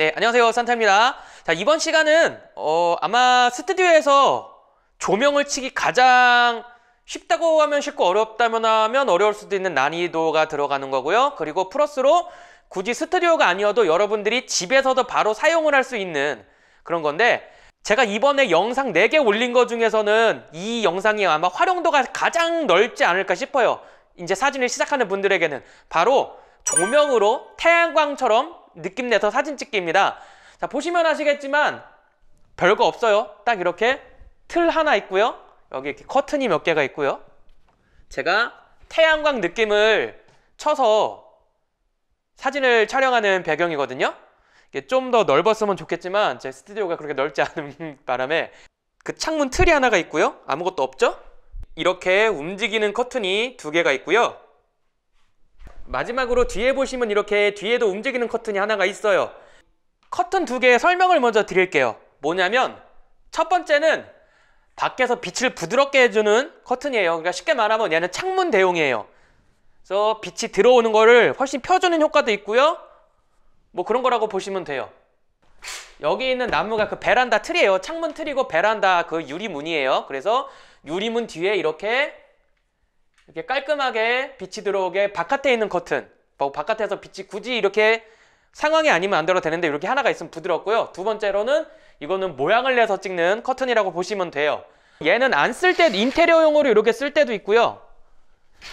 네, 안녕하세요. 산타입니다. 자, 이번 시간은 어, 아마 스튜디오에서 조명을 치기 가장 쉽다고 하면 쉽고 어렵다면 하면 어려울 수도 있는 난이도가 들어가는 거고요. 그리고 플러스로 굳이 스튜디오가 아니어도 여러분들이 집에서도 바로 사용을 할 수 있는 그런 건데 제가 이번에 영상 4개 올린 것 중에서는 이 영상이 아마 활용도가 가장 넓지 않을까 싶어요. 이제 사진을 시작하는 분들에게는 바로 조명으로 태양광처럼 느낌 내서 사진 찍기입니다. 자 보시면 아시겠지만 별거 없어요. 딱 이렇게 틀 하나 있고요. 여기 이렇게 커튼이 몇 개가 있고요. 제가 태양광 느낌을 쳐서 사진을 촬영하는 배경이거든요. 이게 좀 더 넓었으면 좋겠지만 제 스튜디오가 그렇게 넓지 않은 바람에 그 창문 틀이 하나가 있고요. 아무것도 없죠? 이렇게 움직이는 커튼이 두 개가 있고요. 마지막으로 뒤에 보시면 이렇게 뒤에도 움직이는 커튼이 하나가 있어요. 커튼 두 개의 설명을 먼저 드릴게요. 뭐냐면 첫 번째는 밖에서 빛을 부드럽게 해주는 커튼이에요. 그러니까 쉽게 말하면 얘는 창문 대용이에요. 그래서 빛이 들어오는 거를 훨씬 펴주는 효과도 있고요. 뭐 그런 거라고 보시면 돼요. 여기 있는 나무가 그 베란다 틀이에요. 창문 틀이고 베란다 그 유리문이에요. 그래서 유리문 뒤에 이렇게 이렇게 깔끔하게 빛이 들어오게 바깥에 있는 커튼 뭐 바깥에서 빛이 굳이 이렇게 상황이 아니면 안 들어도 되는데 이렇게 하나가 있으면 부드럽고요. 두 번째로는 이거는 모양을 내서 찍는 커튼이라고 보시면 돼요. 얘는 안 쓸 때 인테리어용으로 이렇게 쓸 때도 있고요.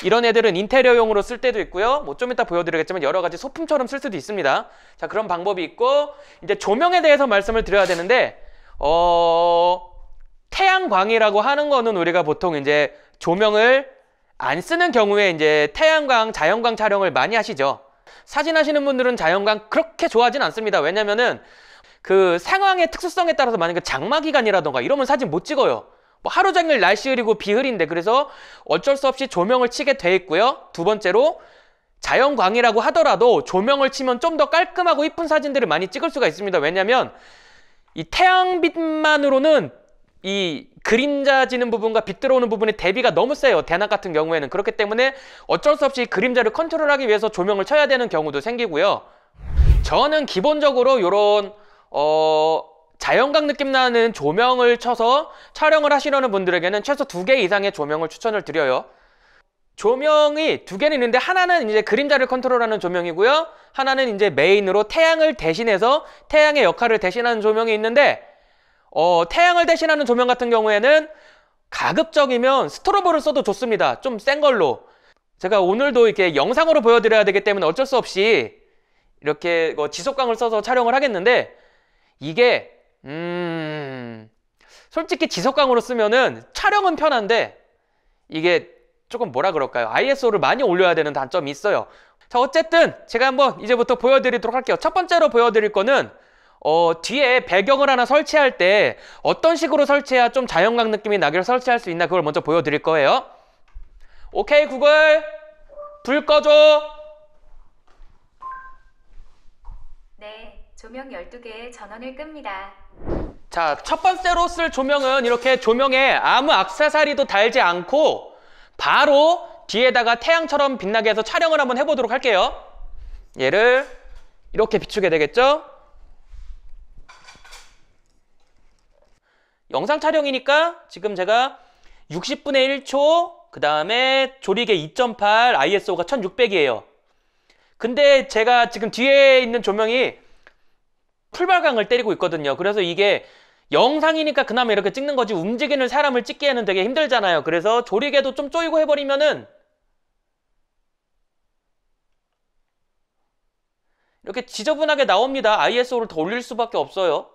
이런 애들은 인테리어용으로 쓸 때도 있고요. 뭐 좀 이따 보여드리겠지만 여러 가지 소품처럼 쓸 수도 있습니다. 자 그런 방법이 있고 이제 조명에 대해서 말씀을 드려야 되는데 어... 태양광이라고 하는 거는 우리가 보통 이제 조명을 안 쓰는 경우에 이제 태양광, 자연광 촬영을 많이 하시죠. 사진 하시는 분들은 자연광 그렇게 좋아하진 않습니다. 왜냐면은 그 상황의 특수성에 따라서 만약에 장마 기간이라던가 이러면 사진 못 찍어요. 뭐 하루 종일 날씨 흐리고 비 흐린데 그래서 어쩔 수 없이 조명을 치게 돼 있고요. 두 번째로 자연광이라고 하더라도 조명을 치면 좀 더 깔끔하고 이쁜 사진들을 많이 찍을 수가 있습니다. 왜냐면 이 태양빛만으로는 이 그림자 지는 부분과 빛 들어오는 부분의 대비가 너무 세요. 대낮 같은 경우에는. 그렇기 때문에 어쩔 수 없이 그림자를 컨트롤하기 위해서 조명을 쳐야 되는 경우도 생기고요. 저는 기본적으로 이런 어, 자연광 느낌 나는 조명을 쳐서 촬영을 하시려는 분들에게는 최소 두 개 이상의 조명을 추천을 드려요. 조명이 두 개는 있는데 하나는 이제 그림자를 컨트롤하는 조명이고요. 하나는 이제 메인으로 태양을 대신해서 태양의 역할을 대신하는 조명이 있는데 어, 태양을 대신하는 조명 같은 경우에는 가급적이면 스트로브를 써도 좋습니다. 좀 센 걸로. 제가 오늘도 이렇게 영상으로 보여드려야 되기 때문에 어쩔 수 없이 이렇게 뭐 지속광을 써서 촬영을 하겠는데 이게 음 솔직히 지속광으로 쓰면은 촬영은 편한데 이게 조금 뭐라 그럴까요? ISO를 많이 올려야 되는 단점이 있어요. 자 어쨌든 제가 한번 이제부터 보여드리도록 할게요. 첫 번째로 보여드릴 거는 어, 뒤에 배경을 하나 설치할 때 어떤 식으로 설치해야 좀 자연광 느낌이 나기를 설치할 수 있나 그걸 먼저 보여드릴 거예요. 오케이 구글 불 꺼줘. 네, 조명 12개의 전원을 끕니다. 자, 첫 번째로 쓸 조명은 이렇게 조명에 아무 악세사리도 달지 않고 바로 뒤에다가 태양처럼 빛나게 해서 촬영을 한번 해보도록 할게요. 얘를 이렇게 비추게 되겠죠? 영상 촬영이니까 지금 제가 60분의 1초 그 다음에 조리개 2.8 ISO가 1600이에요. 근데 제가 지금 뒤에 있는 조명이 풀발광을 때리고 있거든요. 그래서 이게 영상이니까 그나마 이렇게 찍는 거지 움직이는 사람을 찍기에는 되게 힘들잖아요. 그래서 조리개도 좀 쪼이고 해버리면은 이렇게 지저분하게 나옵니다. ISO를 더 올릴 수밖에 없어요.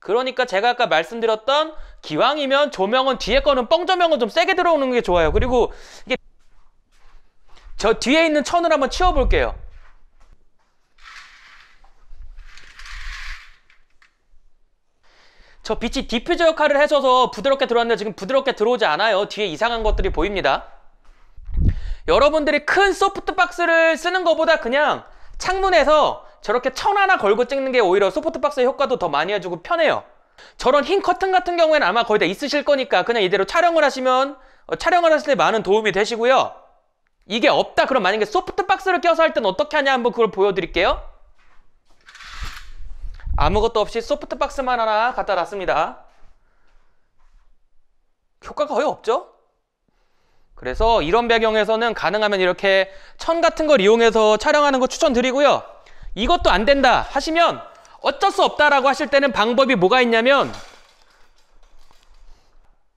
그러니까 제가 아까 말씀드렸던 기왕이면 조명은 뒤에 거는 뻥조명은 좀 세게 들어오는 게 좋아요. 그리고 이게 저 뒤에 있는 천을 한번 치워볼게요. 저 빛이 디퓨저 역할을 해줘서 부드럽게 들어왔는데 지금 부드럽게 들어오지 않아요. 뒤에 이상한 것들이 보입니다. 여러분들이 큰 소프트박스를 쓰는 것보다 그냥 창문에서 저렇게 천 하나 걸고 찍는 게 오히려 소프트박스의 효과도 더 많이 해주고 편해요. 저런 흰 커튼 같은 경우에는 아마 거의 다 있으실 거니까 그냥 이대로 촬영을 하시면 어, 촬영을 하실 때 많은 도움이 되시고요. 이게 없다 그럼 만약에 소프트박스를 껴서 할 땐 어떻게 하냐 한번 그걸 보여드릴게요. 아무것도 없이 소프트박스만 하나 갖다 놨습니다. 효과가 거의 없죠? 그래서 이런 배경에서는 가능하면 이렇게 천 같은 걸 이용해서 촬영하는 거 추천드리고요. 이것도 안 된다 하시면 어쩔 수 없다라고 하실 때는 방법이 뭐가 있냐면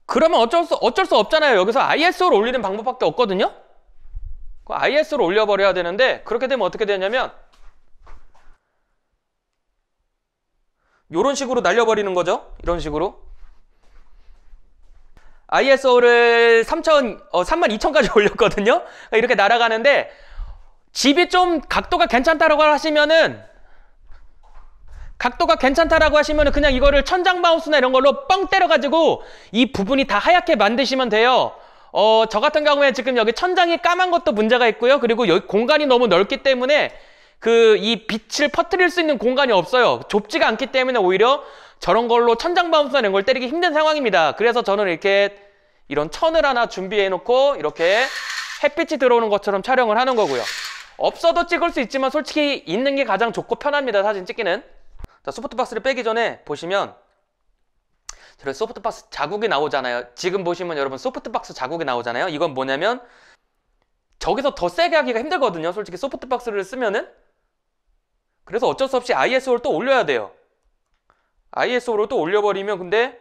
그러면 어쩔 수, 어쩔 수 없잖아요. 여기서 ISO를 올리는 방법밖에 없거든요. 그 ISO를 올려버려야 되는데 그렇게 되면 어떻게 되냐면 이런 식으로 날려버리는 거죠. 이런 식으로. ISO를 3천, 어, 3 0 2천까지 올렸거든요. 그러니까 이렇게 날아가는데 집이 좀 각도가 괜찮다라고 하시면은 각도가 괜찮다라고 하시면은 그냥 이거를 천장 마우스나 이런 걸로 뻥 때려가지고 이 부분이 다 하얗게 만드시면 돼요. 어, 저 같은 경우에 지금 여기 천장이 까만 것도 문제가 있고요. 그리고 여기 공간이 너무 넓기 때문에 그 이 빛을 퍼뜨릴 수 있는 공간이 없어요. 좁지가 않기 때문에 오히려 저런 걸로 천장 바우스나 이런 걸 때리기 힘든 상황입니다. 그래서 저는 이렇게 이런 천을 하나 준비해 놓고 이렇게 햇빛이 들어오는 것처럼 촬영을 하는 거고요. 없어도 찍을 수 있지만 솔직히 있는 게 가장 좋고 편합니다. 사진 찍기는. 자, 소프트박스를 빼기 전에 보시면 저렇 소프트박스 자국이 나오잖아요. 지금 보시면 여러분 소프트박스 자국이 나오잖아요. 이건 뭐냐면 저기서 더 세게 하기가 힘들거든요. 솔직히 소프트박스를 쓰면은 그래서 어쩔 수 없이 ISO를 또 올려야 돼요. ISO로 또 올려버리면 근데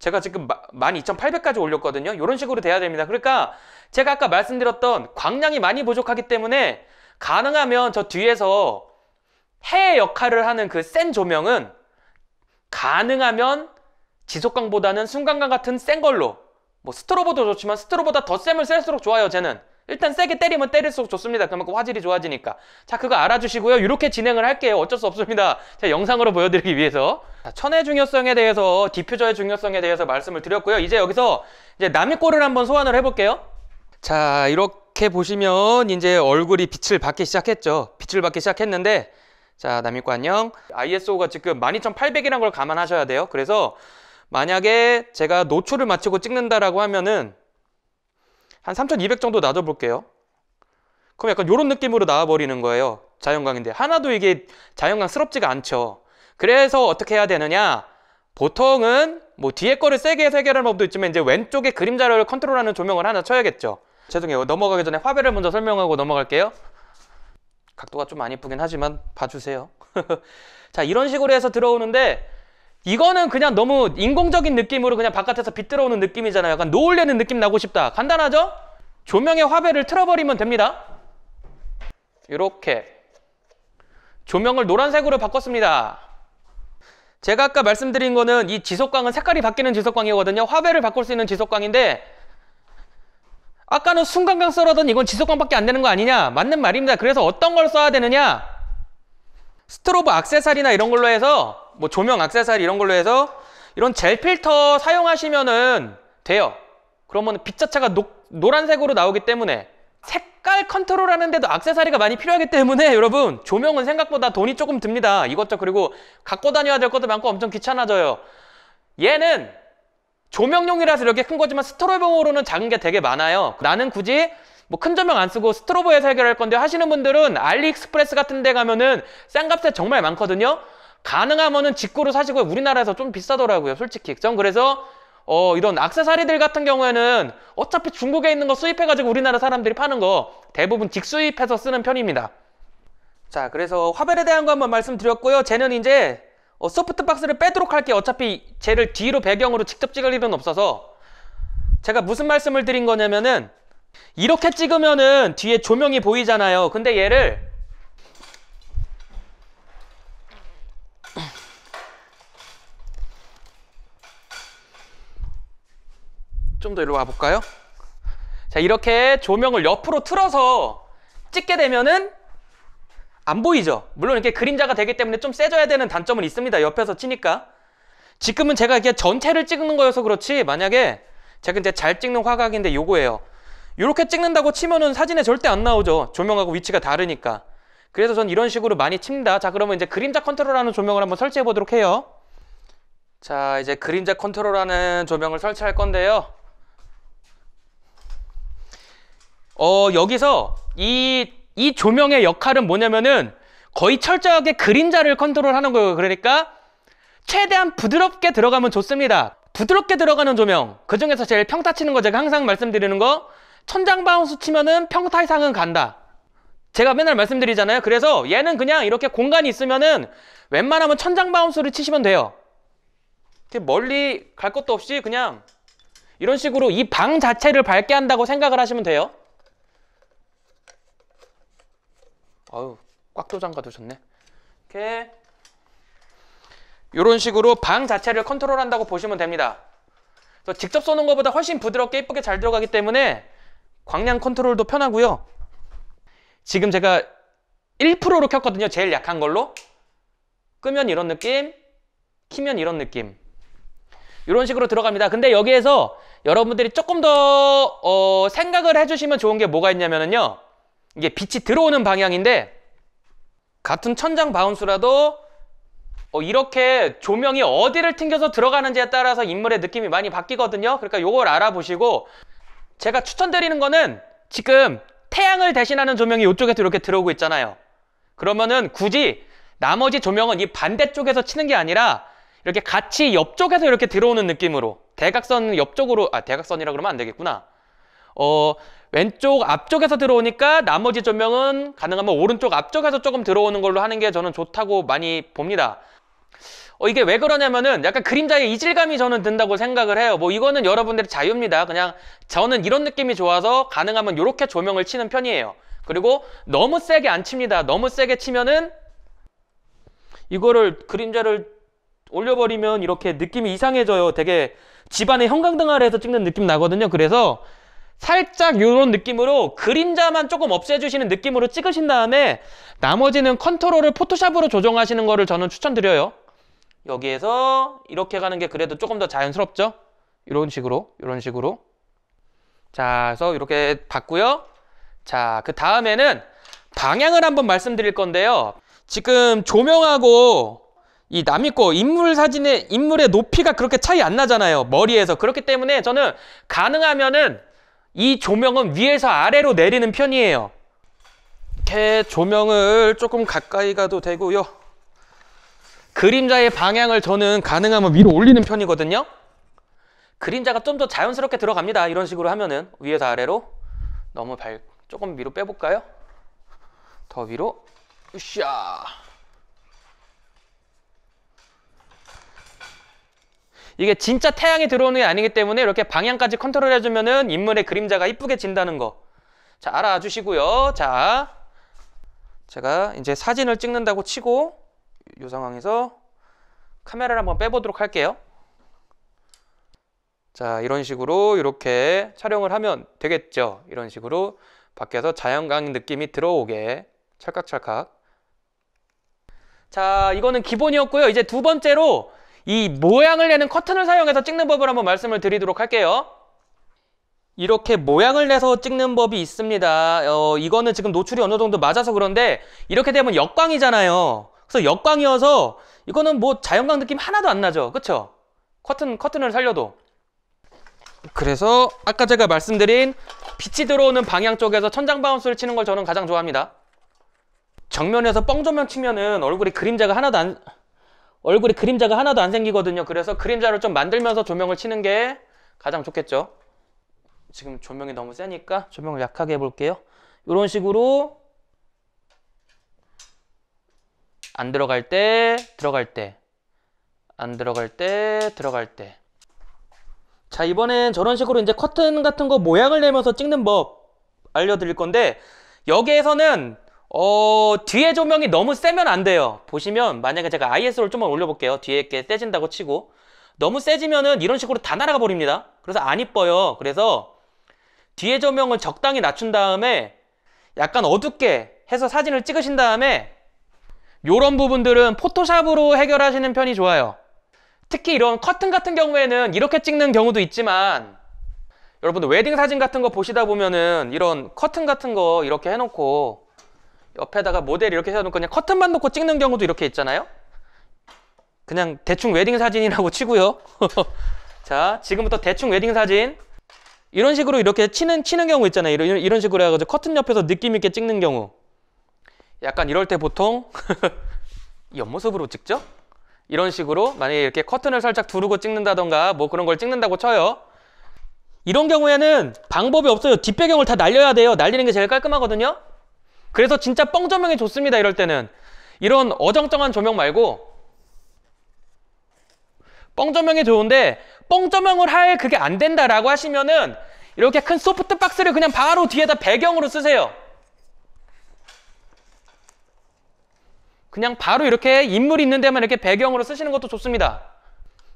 제가 지금 12,800까지 올렸거든요. 이런 식으로 돼야 됩니다. 그러니까 제가 아까 말씀드렸던 광량이 많이 부족하기 때문에 가능하면 저 뒤에서 해의 역할을 하는 그 센 조명은 가능하면 지속광보다는 순간광 같은 센 걸로 뭐 스트로보도 좋지만 스트로보다 더 쌤을 셀수록 좋아요 쟤는 일단 세게 때리면 때릴수록 좋습니다 그만큼 그 화질이 좋아지니까 자 그거 알아주시고요 이렇게 진행을 할게요 어쩔 수 없습니다 자 영상으로 보여드리기 위해서 자, 천의 중요성에 대해서 디퓨저의 중요성에 대해서 말씀을 드렸고요 이제 여기서 이제 남이꼴을 한번 소환을 해볼게요 자 이렇게 이렇게 보시면 이제 얼굴이 빛을 받기 시작했죠. 빛을 받기 시작했는데 자, 남이과 안녕. ISO가 지금 12,800이라는 걸 감안하셔야 돼요. 그래서 만약에 제가 노출을 마치고 찍는다라고 하면은 한 3,200 정도 놔둬볼게요. 그럼 약간 이런 느낌으로 나와버리는 거예요. 자연광인데 하나도 이게 자연광스럽지가 않죠. 그래서 어떻게 해야 되느냐? 보통은 뭐 뒤에 거를 세게 해서 해결하는 법도 있지만 이제 왼쪽에 그림자를 컨트롤하는 조명을 하나 쳐야겠죠. 죄송해요. 넘어가기 전에 화배를 먼저 설명하고 넘어갈게요. 각도가 좀 안 이쁘긴 하지만 봐주세요. 자, 이런 식으로 해서 들어오는데 이거는 그냥 너무 인공적인 느낌으로 그냥 바깥에서 빛 들어오는 느낌이잖아요. 약간 노을내는 느낌 나고 싶다. 간단하죠? 조명의 화배를 틀어버리면 됩니다. 이렇게 조명을 노란색으로 바꿨습니다. 제가 아까 말씀드린 거는 이 지속광은 색깔이 바뀌는 지속광이거든요. 화배를 바꿀 수 있는 지속광인데 아까는 순간강 써라던 이건 지속광밖에 안 되는 거 아니냐? 맞는 말입니다. 그래서 어떤 걸 써야 되느냐? 스트로브 악세사리나 이런 걸로 해서 뭐 조명 악세사리 이런 걸로 해서 이런 젤 필터 사용하시면은 돼요. 그러면 빛 자체가 녹, 노란색으로 나오기 때문에 색깔 컨트롤하는데도 악세사리가 많이 필요하기 때문에 여러분 조명은 생각보다 돈이 조금 듭니다. 이것저것 그리고 갖고 다녀야 될 것도 많고 엄청 귀찮아져요. 얘는 조명용이라서 이렇게 큰 거지만 스트로보로는 작은 게 되게 많아요. 나는 굳이 뭐 큰 조명 안 쓰고 스트로보에서 해결할 건데 하시는 분들은 알리익스프레스 같은 데 가면은 싼 값에 정말 많거든요. 가능하면은 직구로 사시고 요 우리나라에서 좀 비싸더라고요. 솔직히. 전 그래서 어 이런 악세사리들 같은 경우에는 어차피 중국에 있는 거 수입해 가지고 우리나라 사람들이 파는 거 대부분 직수입해서 쓰는 편입니다. 자, 그래서 화벨에 대한 거 한번 말씀드렸고요. 쟤는 이제 어, 소프트박스를 빼도록 할게 요 어차피 쟤를 뒤로 배경으로 직접 찍을 일은 없어서 제가 무슨 말씀을 드린 거냐면은 이렇게 찍으면은 뒤에 조명이 보이잖아요 근데 얘를 좀 더 이리로 와볼까요? 자 이렇게 조명을 옆으로 틀어서 찍게 되면은 안 보이죠? 물론 이렇게 그림자가 되기 때문에 좀 세져야 되는 단점은 있습니다. 옆에서 치니까. 지금은 제가 이게 전체를 찍는 거여서 그렇지 만약에 제가 이제 잘 찍는 화각인데 요거예요. 이렇게 찍는다고 치면은 사진에 절대 안 나오죠. 조명하고 위치가 다르니까. 그래서 전 이런 식으로 많이 칩니다. 자 그러면 이제 그림자 컨트롤하는 조명을 한번 설치해 보도록 해요. 자 이제 그림자 컨트롤하는 조명을 설치할 건데요. 어 여기서 이이 조명의 역할은 뭐냐면은 거의 철저하게 그림자를 컨트롤하는 거예요. 그러니까 최대한 부드럽게 들어가면 좋습니다. 부드럽게 들어가는 조명 그 중에서 제일 평타 치는 거 제가 항상 말씀드리는 거 천장 바운스 치면은 평타 이상은 간다. 제가 맨날 말씀드리잖아요. 그래서 얘는 그냥 이렇게 공간이 있으면은 웬만하면 천장 바운스를 치시면 돼요. 멀리 갈 것도 없이 그냥 이런 식으로 이 방 자체를 밝게 한다고 생각을 하시면 돼요. 아유 꽉도 장가두셨네 이렇게 이런 식으로 방 자체를 컨트롤한다고 보시면 됩니다. 그래서 직접 쏘는 것보다 훨씬 부드럽게 예쁘게 잘 들어가기 때문에 광량 컨트롤도 편하고요. 지금 제가 1%로 켰거든요. 제일 약한 걸로. 끄면 이런 느낌, 키면 이런 느낌. 이런 식으로 들어갑니다. 근데 여기에서 여러분들이 조금 더 어, 생각을 해주시면 좋은 게 뭐가 있냐면요. 이게 빛이 들어오는 방향인데 같은 천장 바운스라도 어, 이렇게 조명이 어디를 튕겨서 들어가는지에 따라서 인물의 느낌이 많이 바뀌거든요. 그러니까 요걸 알아보시고 제가 추천드리는 거는 지금 태양을 대신하는 조명이 이쪽에서 이렇게 들어오고 있잖아요. 그러면은 굳이 나머지 조명은 이 반대쪽에서 치는 게 아니라 이렇게 같이 옆쪽에서 이렇게 들어오는 느낌으로 대각선 옆쪽으로 아 대각선이라 그러면 안 되겠구나. 어 왼쪽 앞쪽에서 들어오니까 나머지 조명은 가능하면 뭐 오른쪽 앞쪽에서 조금 들어오는 걸로 하는 게 저는 좋다고 많이 봅니다. 어, 이게 왜 그러냐면은 약간 그림자의 이질감이 저는 든다고 생각을 해요. 뭐 이거는 여러분들의 자유입니다. 그냥 저는 이런 느낌이 좋아서 가능하면 이렇게 조명을 치는 편이에요. 그리고 너무 세게 안 칩니다. 너무 세게 치면은 이거를 그림자를 올려버리면 이렇게 느낌이 이상해져요. 되게 집안의 형광등 아래에서 찍는 느낌 나거든요. 그래서 살짝 이런 느낌으로 그림자만 조금 없애주시는 느낌으로 찍으신 다음에 나머지는 컨트롤을 포토샵으로 조정하시는 거를 저는 추천드려요. 여기에서 이렇게 가는 게 그래도 조금 더 자연스럽죠? 이런 식으로, 이런 식으로. 자, 그래서 이렇게 봤고요. 자, 그 다음에는 방향을 한번 말씀드릴 건데요. 지금 조명하고 이 남이고 인물 사진의 인물의 높이가 그렇게 차이 안 나잖아요. 머리에서. 그렇기 때문에 저는 가능하면은 이 조명은 위에서 아래로 내리는 편이에요. 이렇게 조명을 조금 가까이 가도 되고요. 그림자의 방향을 저는 가능하면 위로 올리는 편이거든요. 그림자가 좀 더 자연스럽게 들어갑니다. 이런 식으로 하면은 위에서 아래로 너무 밝 조금 위로 빼볼까요? 더 위로 으쌰 이게 진짜 태양이 들어오는 게 아니기 때문에 이렇게 방향까지 컨트롤 해주면은 인물의 그림자가 이쁘게 진다는 거. 자, 알아주시고요. 자, 제가 이제 사진을 찍는다고 치고 이 상황에서 카메라를 한번 빼보도록 할게요. 자, 이런 식으로 이렇게 촬영을 하면 되겠죠. 이런 식으로 밖에서 자연광 느낌이 들어오게 찰칵찰칵. 자, 이거는 기본이었고요. 이제 두 번째로 이 모양을 내는 커튼을 사용해서 찍는 법을 한번 말씀을 드리도록 할게요. 이렇게 모양을 내서 찍는 법이 있습니다. 어, 이거는 지금 노출이 어느 정도 맞아서 그런데 이렇게 되면 역광이잖아요. 그래서 역광이어서 이거는 뭐 자연광 느낌 하나도 안 나죠. 그쵸? 커튼, 커튼을 살려도. 그래서 아까 제가 말씀드린 빛이 들어오는 방향 쪽에서 천장 바운스를 치는 걸 저는 가장 좋아합니다. 정면에서 뻥조명 치면은 얼굴에 그림자가 하나도 안... 얼굴에 그림자가 하나도 안 생기거든요. 그래서 그림자를 좀 만들면서 조명을 치는 게 가장 좋겠죠. 지금 조명이 너무 세니까 조명을 약하게 해볼게요. 이런 식으로 안 들어갈 때, 들어갈 때, 안 들어갈 때, 들어갈 때. 자, 이번엔 저런 식으로 이제 커튼 같은 거 모양을 내면서 찍는 법 알려드릴 건데 여기에서는 어, 뒤에 조명이 너무 세면 안 돼요. 보시면 만약에 제가 ISO를 좀만 올려볼게요. 뒤에 게 세진다고 치고 너무 세지면은 이런 식으로 다 날아가 버립니다. 그래서 안 이뻐요. 그래서 뒤에 조명을 적당히 낮춘 다음에 약간 어둡게 해서 사진을 찍으신 다음에 이런 부분들은 포토샵으로 해결하시는 편이 좋아요. 특히 이런 커튼 같은 경우에는 이렇게 찍는 경우도 있지만 여러분들 웨딩 사진 같은 거 보시다 보면은 이런 커튼 같은 거 이렇게 해놓고 옆에다가 모델 이렇게 세워놓고 그냥 커튼만 놓고 찍는 경우도 이렇게 있잖아요. 그냥 대충 웨딩 사진이라고 치고요. 자, 지금부터 대충 웨딩 사진. 이런 식으로 이렇게 치는 치는 경우 있잖아요. 이런 이런 식으로 해가지고 커튼 옆에서 느낌 있게 찍는 경우. 약간 이럴 때 보통 옆모습으로 찍죠? 이런 식으로 만약에 이렇게 커튼을 살짝 두르고 찍는다던가 뭐 그런 걸 찍는다고 쳐요. 이런 경우에는 방법이 없어요. 뒷배경을 다 날려야 돼요. 날리는 게 제일 깔끔하거든요. 그래서 진짜 뻥 조명이 좋습니다. 이럴 때는. 이런 어정쩡한 조명 말고 뻥 조명이 좋은데 뻥 조명을 할 그게 안 된다라고 하시면은 이렇게 큰 소프트 박스를 그냥 바로 뒤에다 배경으로 쓰세요. 그냥 바로 이렇게 인물이 있는 데만 이렇게 배경으로 쓰시는 것도 좋습니다.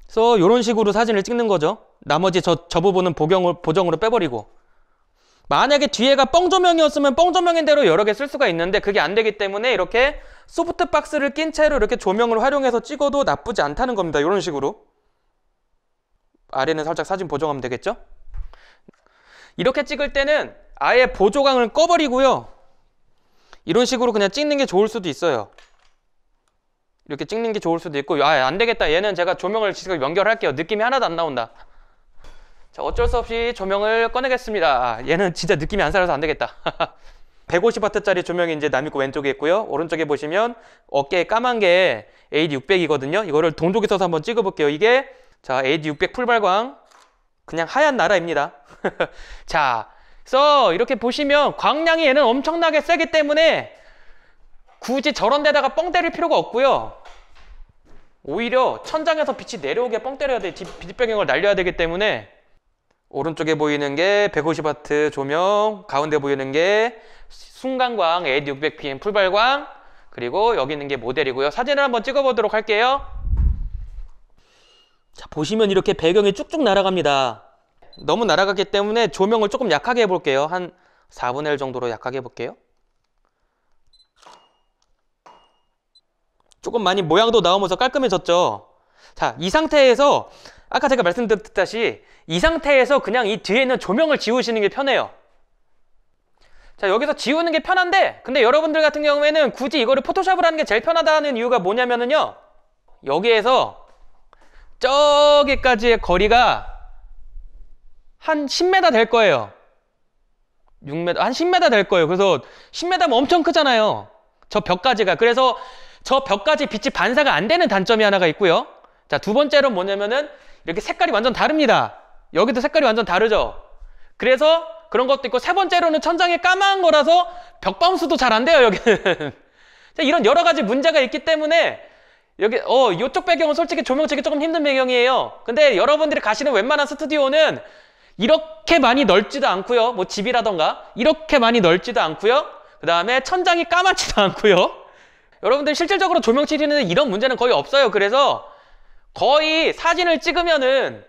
그래서 이런 식으로 사진을 찍는 거죠. 나머지 저, 저 부분은 보경을, 보정으로 빼버리고 만약에 뒤에가 뻥조명이었으면 뻥조명인 대로 여러 개 쓸 수가 있는데 그게 안 되기 때문에 이렇게 소프트박스를 낀 채로 이렇게 조명을 활용해서 찍어도 나쁘지 않다는 겁니다. 이런 식으로. 아래는 살짝 사진 보정하면 되겠죠? 이렇게 찍을 때는 아예 보조광을 꺼버리고요. 이런 식으로 그냥 찍는 게 좋을 수도 있어요. 이렇게 찍는 게 좋을 수도 있고 아, 안 되겠다. 얘는 제가 조명을 지금 연결할게요. 느낌이 하나도 안 나온다. 자, 어쩔 수 없이 조명을 꺼내겠습니다. 아, 얘는 진짜 느낌이 안 살아서 안 되겠다. 150W짜리 조명이 이제 남이고 왼쪽에 있고요. 오른쪽에 보시면 어깨에 까만 게 AD600이거든요. 이거를 동족이 써서 한번 찍어볼게요. 이게 자 AD600 풀발광 그냥 하얀 나라입니다. 자, 그래서 이렇게 보시면 광량이 얘는 엄청나게 세기 때문에 굳이 저런 데다가 뻥 때릴 필요가 없고요. 오히려 천장에서 빛이 내려오게 뻥 때려야 돼. 뒷배경을 날려야 되기 때문에 오른쪽에 보이는 게 150W 조명, 가운데 보이는 게 순간광 AD600PM 풀발광, 그리고 여기 있는 게 모델이고요. 사진을 한번 찍어보도록 할게요. 자, 보시면 이렇게 배경이 쭉쭉 날아갑니다. 너무 날아갔기 때문에 조명을 조금 약하게 해볼게요. 한 4분의 1 정도로 약하게 해볼게요. 조금 많이 모양도 나오면서 깔끔해졌죠. 자, 이 상태에서 아까 제가 말씀드렸다시이 상태에서 그냥 이 뒤에 있는 조명을 지우시는 게 편해요. 자 여기서 지우는 게 편한데 근데 여러분들 같은 경우에는 굳이 이거를 포토샵을 하는 게 제일 편하다는 이유가 뭐냐면은요 여기에서 저기까지의 거리가 한 10m 될 거예요 6m 한 10m 될 거예요 그래서 10m면 엄청 크잖아요 저 벽까지가 그래서 저 벽까지 빛이 반사가 안 되는 단점이 하나가 있고요 자 두 번째로 뭐냐면은 이렇게 색깔이 완전 다릅니다. 여기도 색깔이 완전 다르죠. 그래서 그런 것도 있고 세 번째로는 천장에 까만 거라서 벽방수도잘 안 돼요 여기는. 이런 여러 가지 문제가 있기 때문에 여기 어 이쪽 배경은 솔직히 조명 치기 조금 힘든 배경이에요. 근데 여러분들이 가시는 웬만한 스튜디오는 이렇게 많이 넓지도 않고요. 뭐 집이라던가 이렇게 많이 넓지도 않고요. 그 다음에 천장이 까맣지도 않고요. 여러분들 실질적으로 조명 치리는 이런 문제는 거의 없어요. 그래서 거의 사진을 찍으면은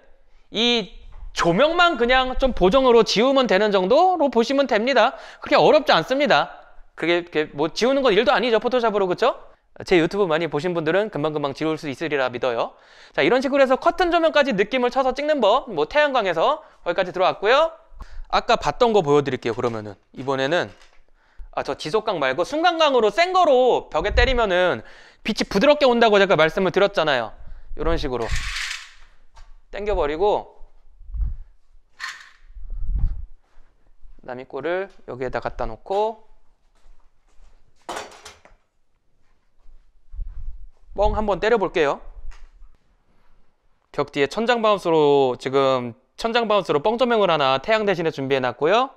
이 조명만 그냥 좀 보정으로 지우면 되는 정도로 보시면 됩니다. 그렇게 어렵지 않습니다. 그게, 그게 뭐 지우는 건 일도 아니죠. 포토샵으로 그쵸? 제 유튜브 많이 보신 분들은 금방금방 지울 수 있으리라 믿어요. 자 이런 식으로 해서 커튼 조명까지 느낌을 쳐서 찍는 법, 뭐 태양광에서 거기까지 들어왔고요. 아까 봤던 거 보여드릴게요. 그러면은 이번에는 아저 지속광 말고 순간광으로 센 거로 벽에 때리면은 빛이 부드럽게 온다고 제가 말씀을 드렸잖아요. 이런 식으로 당겨버리고 나미 골을 여기에다 갖다 놓고 뻥 한번 때려볼게요. 격 뒤에 천장 바운스로 지금 천장 바운스로 뻥 조명을 하나 태양 대신에 준비해놨고요.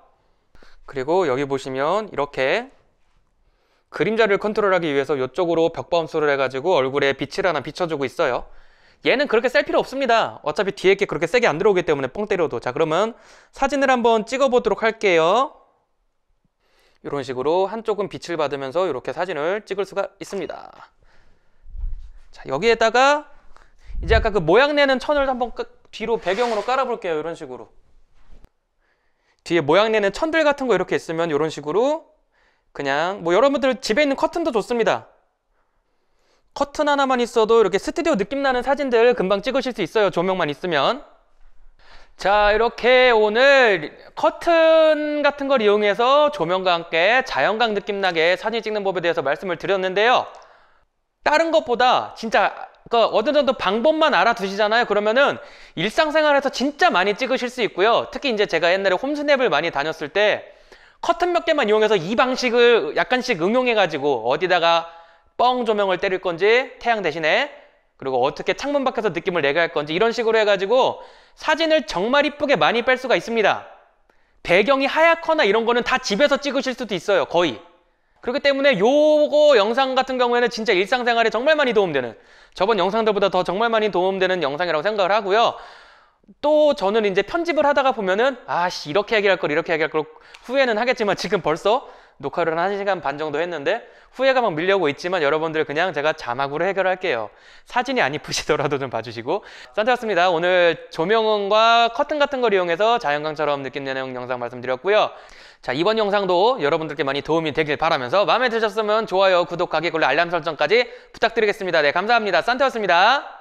그리고 여기 보시면 이렇게 그림자를 컨트롤하기 위해서 이쪽으로 벽 바운스를 해가지고 얼굴에 빛을 하나 비춰주고 있어요. 얘는 그렇게 셀 필요 없습니다. 어차피 뒤에 게 그렇게 세게 안 들어오기 때문에 뻥 때려도. 자 그러면 사진을 한번 찍어보도록 할게요. 이런 식으로 한쪽은 빛을 받으면서 이렇게 사진을 찍을 수가 있습니다. 자 여기에다가 이제 아까 그 모양 내는 천을 한번 뒤로 배경으로 깔아볼게요. 이런 식으로. 뒤에 모양 내는 천들 같은 거 이렇게 있으면 이런 식으로 그냥 뭐 여러분들 집에 있는 커튼도 좋습니다. 커튼 하나만 있어도 이렇게 스튜디오 느낌 나는 사진들 금방 찍으실 수 있어요. 조명만 있으면. 자 이렇게 오늘 커튼 같은 걸 이용해서 조명과 함께 자연광 느낌 나게 사진 찍는 법에 대해서 말씀을 드렸는데요. 다른 것보다 진짜 그 어느 정도 방법만 알아두시잖아요. 그러면은 일상생활에서 진짜 많이 찍으실 수 있고요. 특히 이제 제가 옛날에 홈스냅을 많이 다녔을 때 커튼 몇 개만 이용해서 이 방식을 약간씩 응용해가지고 어디다가 뻥 조명을 때릴 건지 태양 대신에 그리고 어떻게 창문 밖에서 느낌을 내게 할 건지 이런 식으로 해가지고 사진을 정말 이쁘게 많이 뺄 수가 있습니다. 배경이 하얗거나 이런 거는 다 집에서 찍으실 수도 있어요. 거의. 그렇기 때문에 요거 영상 같은 경우에는 진짜 일상생활에 정말 많이 도움되는 저번 영상들보다 더 정말 많이 도움되는 영상이라고 생각을 하고요. 또 저는 이제 편집을 하다가 보면은 아씨 이렇게 얘기할 걸 이렇게 얘기할 걸 후회는 하겠지만 지금 벌써 녹화를 한 1시간 반 정도 했는데 후회가 막 밀려오고 있지만 여러분들 그냥 제가 자막으로 해결할게요. 사진이 안 이쁘시더라도 좀 봐주시고 산타였습니다. 오늘 조명음과 커튼 같은 걸 이용해서 자연광처럼 느낌 내는 영상 말씀드렸고요. 자 이번 영상도 여러분들께 많이 도움이 되길 바라면서 마음에 드셨으면 좋아요, 구독, 가기, 골로 알람 설정까지 부탁드리겠습니다. 네 감사합니다. 산타였습니다.